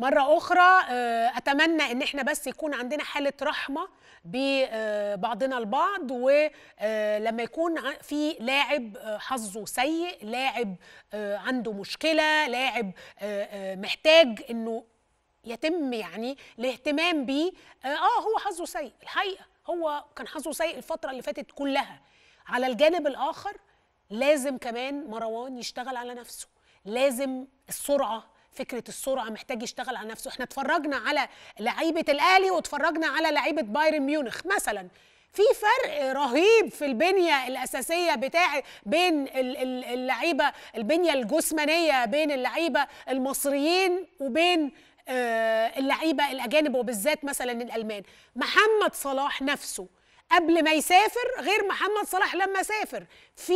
مرة أخرى آه، أتمنى إن إحنا بس يكون عندنا حالة رحمة ببعضنا آه، البعض ولما آه، يكون في لاعب حظه سيء لاعب عنده مشكلة لاعب محتاج إنه يتم يعني الاهتمام بيه آه هو حظه سيء الحقيقة هو كان حظه سيء الفترة اللي فاتت كلها على الجانب الآخر لازم كمان مروان يشتغل على نفسه لازم السرعة فكره السرعه محتاج يشتغل على نفسه احنا اتفرجنا على لعيبه الاهلي واتفرجنا على لعيبه بايرن ميونخ مثلا في فرق رهيب في البنيه الاساسيه بتاع بين اللعيبه البنيه الجسمانيه بين اللعيبه المصريين وبين آه، اللعيبه الاجانب وبالذات مثلا الالمان محمد صلاح نفسه قبل ما يسافر غير محمد صلاح لما سافر في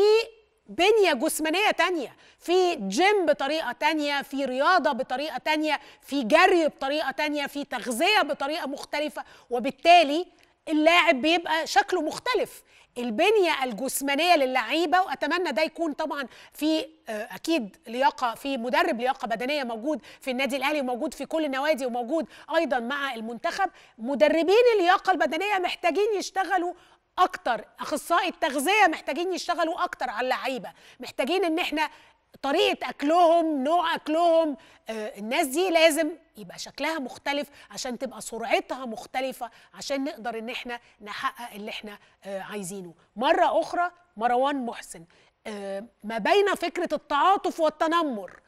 بنية جسمانية تانية في جيم بطريقة تانية في رياضة بطريقة تانية في جري بطريقة تانية في تغذية بطريقة مختلفة وبالتالي اللاعب بيبقى شكله مختلف البنيه الجسمانيه للعيبه واتمنى ده يكون طبعا في آه، اكيد لياقه في مدرب لياقه بدنيه موجود في النادي الاهلي وموجود في كل النوادي وموجود ايضا مع المنتخب مدربين اللياقه البدنيه محتاجين يشتغلوا اكتر اخصائي التغذيه محتاجين يشتغلوا اكتر على اللعيبه محتاجين ان احنا طريقه اكلهم نوع اكلهم آه، الناس دي لازم يبقى شكلها مختلف عشان تبقى سرعتها مختلفه عشان نقدر ان احنا نحقق اللي احنا آه، عايزينه مره اخرى مروان محسن آه، ما بين فكره التعاطف والتنمر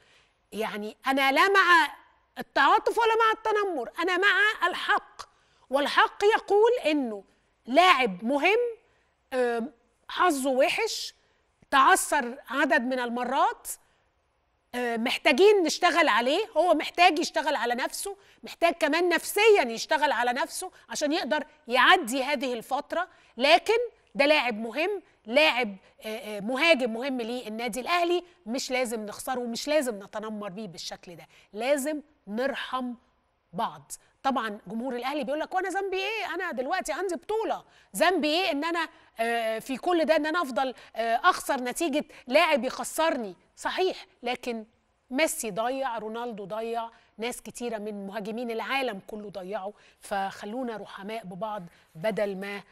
يعني انا لا مع التعاطف ولا مع التنمر انا مع الحق والحق يقول انه لاعب مهم حظه وحش تعثر عدد من المرات آه، محتاجين نشتغل عليه هو محتاج يشتغل على نفسه محتاج كمان نفسيا يشتغل على نفسه عشان يقدر يعدي هذه الفترة لكن ده لاعب مهم لاعب آه، آه، مهاجم مهم للنادي الأهلي مش لازم نخسره ومش لازم نتنمر بيه بالشكل ده لازم نرحم بعض طبعا جمهور الاهلي بيقول لك وانا ذنبي ايه انا دلوقتي عندي بطوله ذنبي ايه ان انا آه، في كل ده ان انا افضل آه، اخسر نتيجه لاعب يخسرني صحيح لكن ميسي ضيع رونالدو ضيع ناس كتيرة من مهاجمين العالم كله ضيعوا فخلونا رحماء ببعض بدل ما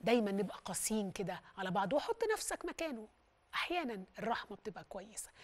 دايما نبقى قاسيين كده على بعض وحط نفسك مكانه أحيانا الرحمة بتبقى كويسة